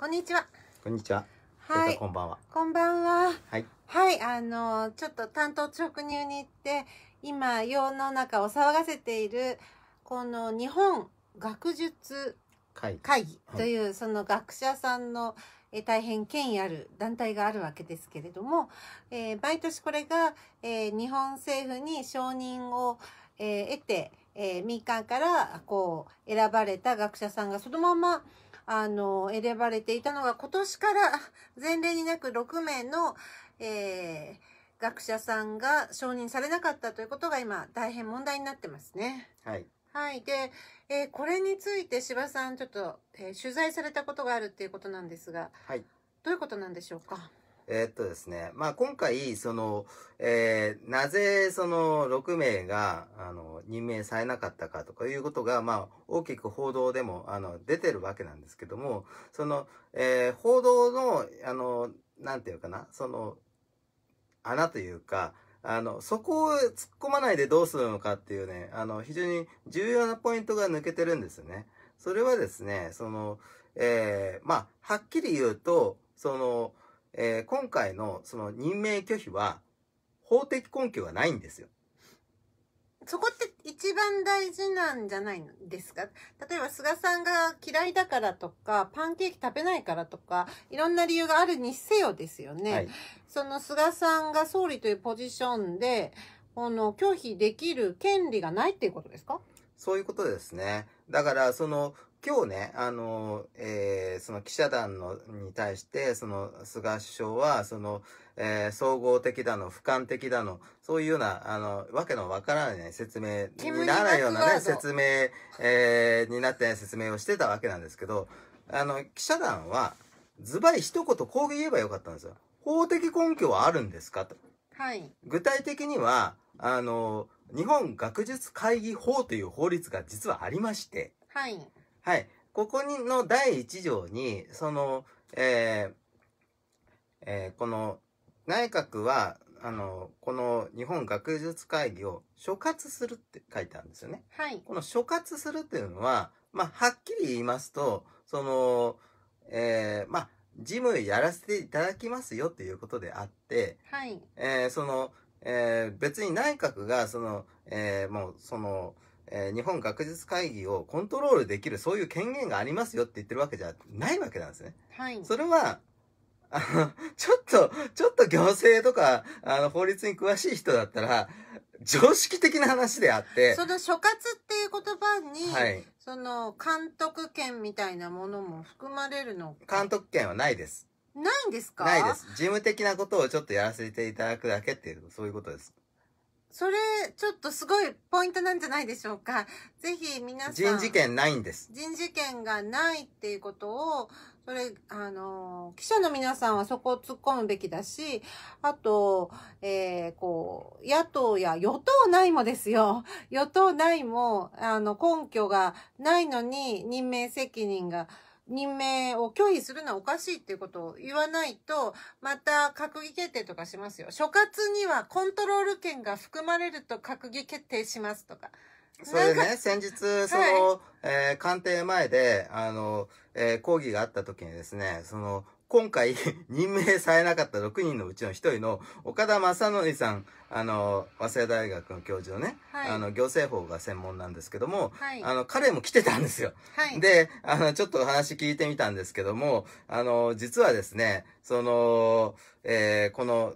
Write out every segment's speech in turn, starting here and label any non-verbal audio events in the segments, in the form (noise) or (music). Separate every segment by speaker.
Speaker 1: こんにちは。
Speaker 2: こんにちは。はい。こんばんは。
Speaker 1: こんばんは。はい。はい、あの、ちょっと担当直入に行って、今、世の中を騒がせている、この日本学術会議という、はい、その学者さんの、え大変権威ある団体があるわけですけれども、えー、毎年これが、えー、日本政府に承認を、えー、得て、え民間からこう選ばれた学者さんがそのままあの、選ばれていたのが、今年から前例になく6名の、えー、学者さんが承認されなかったということが今、大変問題になってますね。はい。はい。で、えー、これについて柴さん、ちょっと、えー、取材されたことがあるっていうことなんですが、はい。どういうことなんでしょうか
Speaker 2: えー、っとですね、まあ、今回、その、えー、なぜ、その、6名が、あの、任命されなかったかとかいうことが、まあ、大きく報道でも、あの、出てるわけなんですけども、その、えー、報道の、あの、なんていうかな、その、穴というか、あの、そこを突っ込まないでどうするのかっていうね、あの、非常に重要なポイントが抜けてるんですよね。それはですね、その、えー、まあ、はっきり言うと、その、えー、今回のその任命拒否は法的根拠がないんですよ。
Speaker 1: そこって一番大事なんじゃないんですか例えば菅さんが嫌いだからとか、パンケーキ食べないからとか、いろんな理由があるにせよですよね。はい、その菅さんが総理というポジションで、この拒否できる権利がないっていうことですか
Speaker 2: そういうことですね。だから、その、今日ね、あの、えー、その記者団のに対して、その菅首相は、その、えー、総合的だの、俯瞰的だの、そういうような、あの、わけのわからない説明にならないようなね、説明、えー、になってない説明をしてたわけなんですけど、あの、記者団は、ズバリ一言こう言えばよかったんですよ。法的根拠はあるんですかと。はい。具体的には、あの、日本学術会議法という法律が実はありまして、はい。はい。ここにの第1条に、その、えーえー、この内閣は、あの、この日本学術会議を所轄するって書いてあるんですよね。はい。この所轄するっていうのは、まあ、はっきり言いますと、その、えー、まあ、事務やらせていただきますよっていうことであって、はい。えー、その、えー、別に内閣が、その、えー、もう、その、えー、日本学術会議をコントロールできるそういう権限がありますよって言ってるわけじゃないわけなんですね。はい。それは、あの、ちょっと、ちょっと行政とか、あの、法律に詳しい人だったら、常識的な話であって。そ
Speaker 1: の所轄っていう言葉に、はい、その監督権みたいなものも含まれるの
Speaker 2: 監督権はないです。
Speaker 1: ないんですかないです。
Speaker 2: 事務的なことをちょっとやらせていただくだけっていう、そういうことです。
Speaker 1: それ、ちょっとすごいポイントなんじゃないでしょうか。ぜひ皆さん。人事権ないんです。人事権がないっていうことを、それ、あの、記者の皆さんはそこを突っ込むべきだし、あと、えー、こう、野党や与党内もですよ。(laughs) 与党内も、あの、根拠がないのに任命責任が、任命を拒否するのはおかしいっていうことを言わないと、また閣議決定とかしますよ。所轄にはコントロール権が含まれると閣議決定しますとか。それね、先
Speaker 2: 日、その、はい、えー、官邸前で、あの、えー、講義があった時にですね、その、今回 (laughs) 任命されなかった6人のうちの1人の岡田正則さん、あの、早稲田大学の教授のね、はい、あの、行政法が専門なんですけども、はい、あの、彼も来てたんですよ。はい、で、あの、ちょっと話聞いてみたんですけども、あの、実はですね、その、えー、この、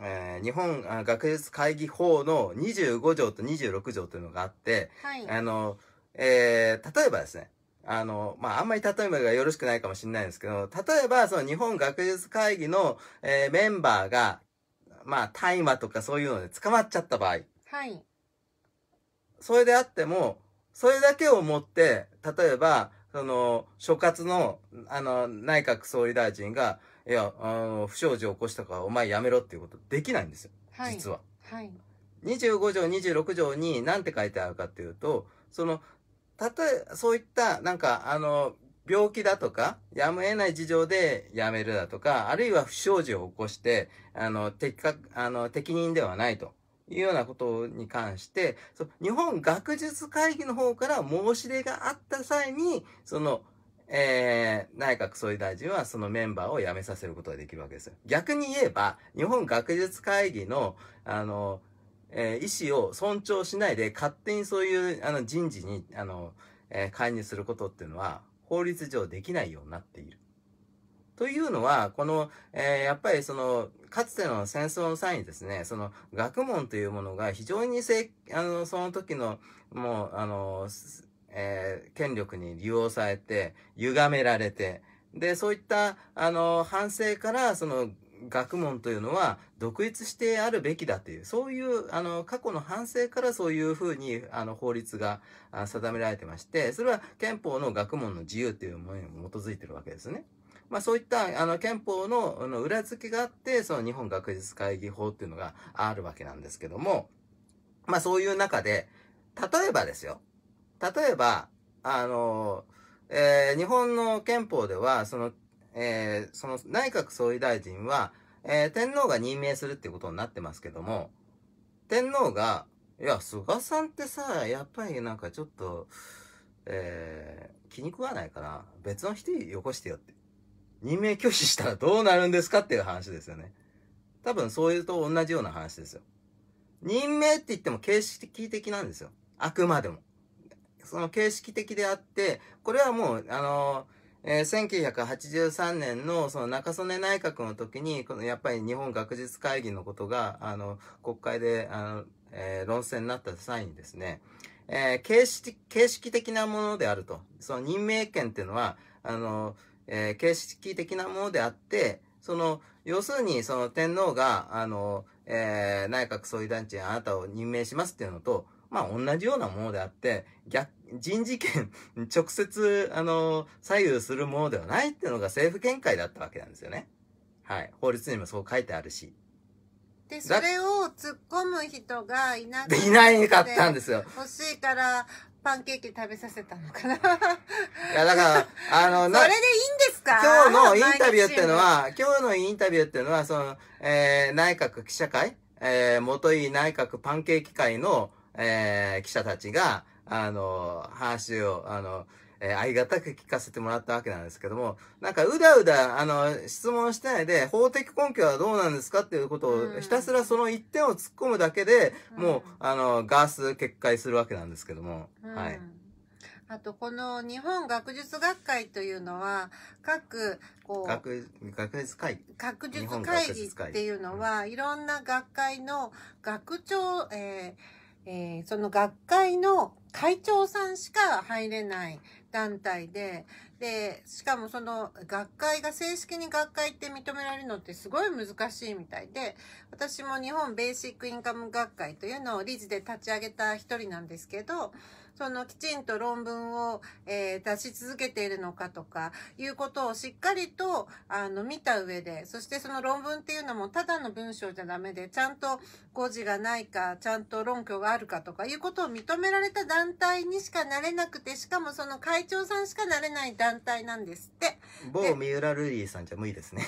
Speaker 2: えー、日本学術会議法の25条と26条というのがあって、はい、あの、えー、例えばですね、あの、まあ、あんまり例えばがよろしくないかもしれないんですけど、例えば、その日本学術会議の、えー、メンバーが、まあ、大麻とかそういうので捕まっちゃった場合。はい。それであっても、それだけをもって、例えば、その、所轄の、あの、内閣総理大臣が、いや、あの、不祥事を起こしたからお前やめろっていうことできないんですよ。
Speaker 1: はい、実は。はい。
Speaker 2: 25条、26条に何て書いてあるかっていうと、その、たとえ、そういった、なんか、あの、病気だとか、やむ得ない事情で辞めるだとか、あるいは不祥事を起こして、あの、適格、あの、適任ではないというようなことに関して、そ日本学術会議の方から申し出があった際に、その、えー、内閣総理大臣はそのメンバーを辞めさせることができるわけですよ。逆に言えば、日本学術会議の、あの、えー、意思を尊重しないで勝手にそういうあの人事にあの、えー、介入することっていうのは法律上できないようになっている。というのは、この、えー、やっぱりその、かつての戦争の際にですね、その、学問というものが非常にせ、あの、その時の、もう、あの、えー、権力に利用されて、歪められて、で、そういった、あの、反省から、その、学問というのは独立してあるべきだという、そういう、あの、過去の反省からそういうふうに、あの、法律が定められてまして、それは憲法の学問の自由というものに基づいてるわけですね。まあそういった、あの、憲法の、あの、裏付けがあって、その日本学術会議法っていうのがあるわけなんですけども、まあそういう中で、例えばですよ。例えば、あの、えー、日本の憲法では、その、えー、その内閣総理大臣は、えー、天皇が任命するっていうことになってますけども、天皇が、いや、菅さんってさ、やっぱりなんかちょっと、えー、気に食わないから、別の人よこしてよって。任命拒否したらどうなるんですかっていう話ですよね。多分そういうと同じような話ですよ。任命って言っても形式的なんですよ。あくまでも。その形式的であって、これはもう、あのーえー、1983年のその中曽根内閣の時に、このやっぱり日本学術会議のことが、あの、国会で、あの、えー、論戦になった際にですね、えー、形式、形式的なものであると。その任命権っていうのは、あの、えー、形式的なものであって、その、要するに、その天皇が、あの、えー、内閣総理大臣あなたを任命しますっていうのと、まあ同じようなものであって、逆人事権 (laughs) 直接、あの、左右するものではないっていうのが政府見解だったわけなんですよね。はい。法律にもそう書いてあるし。
Speaker 1: で、それを突っ込む人がいなかった。いないかったんですよ。欲しいから、パンケーキ食べさせたのかない
Speaker 2: や、だから、あの、(laughs) それでいい
Speaker 1: んですか今日のインタビューっていうのは、
Speaker 2: 今日のインタビューっていうのは、その、えー、内閣記者会、えー、元井内閣パンケーキ会の、えー、記者たちが、あの、話を、あの、えー、ありがたく聞かせてもらったわけなんですけども、なんかうだうだ、あの、質問してないで、法的根拠はどうなんですかっていうことを、ひたすらその一点を突っ込むだけで、うん、もう、あの、ガース決壊するわけなんですけども、うん、はい。
Speaker 1: あと、この日本学術学会というのは、各、こう、学術会議。学術会議っていうのは、いろんな学会の学長、えー、えー、その学会の会長さんしか入れない団体で、で、しかもその学会が正式に学会って認められるのってすごい難しいみたいで、私も日本ベーシックインカム学会というのを理事で立ち上げた一人なんですけど、そのきちんと論文を、えー、出し続けているのかとかいうことをしっかりとあの見た上でそしてその論文っていうのもただの文章じゃダメでちゃんと誤字がないかちゃんと論拠があるかとかいうことを認められた団体にしかなれなくてしかもその会長さんしかなれない団体なんですって。
Speaker 2: 某三浦瑠麗さんじゃ無理ですね。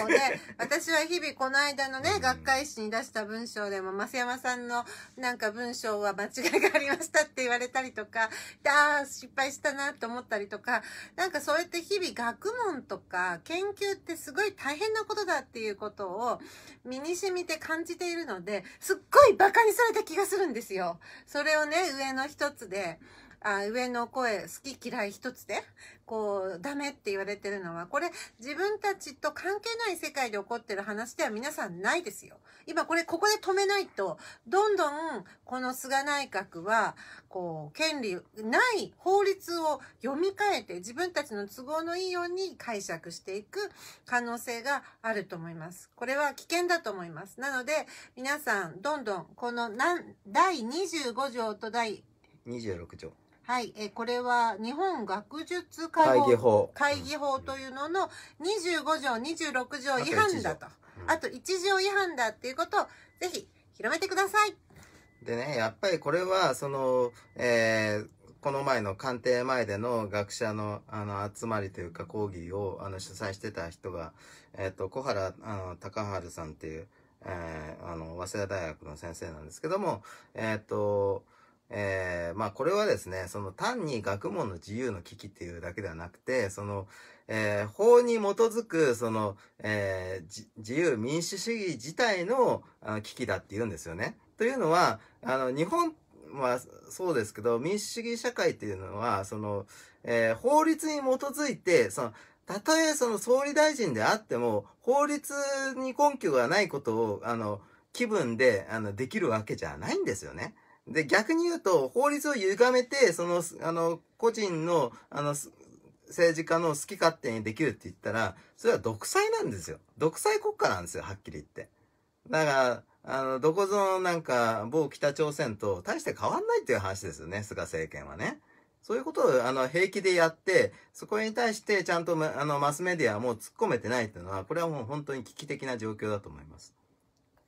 Speaker 1: そうね、(laughs) 私は日々この間のね、学会誌に出した文章でも、増山さんのなんか文章は間違いがありましたって言われたりりとか、ああ、失敗したなと思ったりとか、なんかそうやって日々学問とか研究ってすごい大変なことだっていうことを身に染みて感じているので、すっごいバカにされた気がするんですよ。それをね、上の一つで。あ上の声好き嫌い一つで、こう、ダメって言われてるのは、これ自分たちと関係ない世界で起こってる話では皆さんないですよ。今これここで止めないと、どんどんこの菅内閣は、こう、権利、ない法律を読み替えて自分たちの都合のいいように解釈していく可能性があると思います。これは危険だと思います。なので、皆さん、どんどん、この、第25条と第
Speaker 2: 26条。
Speaker 1: はい、えこれは日本学術会議法会議法というのの25条26条違反だとあと1条違反だっていうことをぜひ広めてください
Speaker 2: でねやっぱりこれはその、えー、この前の官邸前での学者のあの集まりというか講義をあの主催してた人が、えーと、と小原あの高治さんっていう、えー、あの早稲田大学の先生なんですけどもえっ、ー、とえー、まあこれはですね、その単に学問の自由の危機っていうだけではなくて、その、えー、法に基づく、その、えー、自由民主主義自体の危機だって言うんですよね。というのは、あの、日本まあ、そうですけど、民主主義社会っていうのは、その、えー、法律に基づいて、その、たとえその総理大臣であっても、法律に根拠がないことを、あの、気分で、あの、できるわけじゃないんですよね。で、逆に言うと、法律を歪めて、その、あの、個人の、あの、政治家の好き勝手にできるって言ったら、それは独裁なんですよ。独裁国家なんですよ、はっきり言って。だから、あの、どこぞのなんか、某北朝鮮と大して変わんないっていう話ですよね、菅政権はね。そういうことを、あの、平気でやって、そこに対してちゃんと、あの、マスメディアも突っ込めてないっていうのは、これはもう本当に危機的な状況だと思います。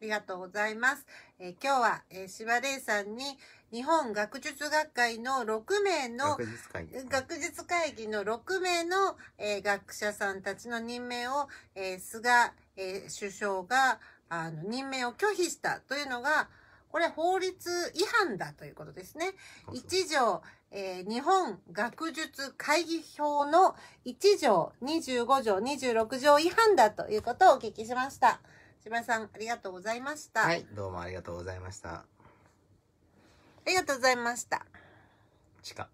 Speaker 1: りがとうございます。えー、今日は、えー、柴玲さんに日本学術学会の6名の学術会議術会議の6名の、えー、学者さんたちの任命を、えー、菅、えー、首相があの任命を拒否したというのがこれ法律違反だということですね。1条、えー、日本学術会議表の1条、25条、26条違反だということをお聞きしました。柴井さん、ありがとうございました。はい、
Speaker 2: どうもありがとうございました。あ
Speaker 1: りがとうございました。
Speaker 2: 地下。